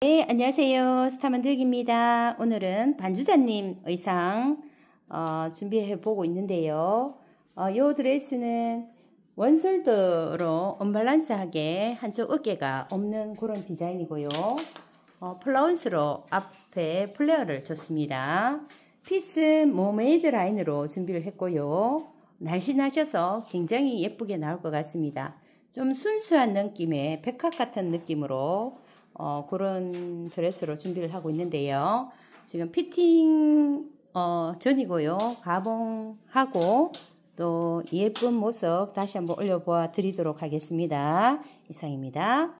네, 안녕하세요. 스타 만들기입니다. 오늘은 반주자님 의상 어, 준비해 보고 있는데요. 어, 이 드레스는 원솔드로 언밸런스하게 한쪽 어깨가 없는 그런 디자인이고요. 어, 플라운스로 앞에 플레어를 줬습니다. 핏은 모메이드 라인으로 준비를 했고요. 날씬하셔서 굉장히 예쁘게 나올 것 같습니다. 좀 순수한 느낌의 백합 같은 느낌으로 어, 그런 드레스로 준비를 하고 있는데요. 지금 피팅 어, 전이고요. 가봉하고 또 예쁜 모습 다시 한번 올려보아 드리도록 하겠습니다. 이상입니다.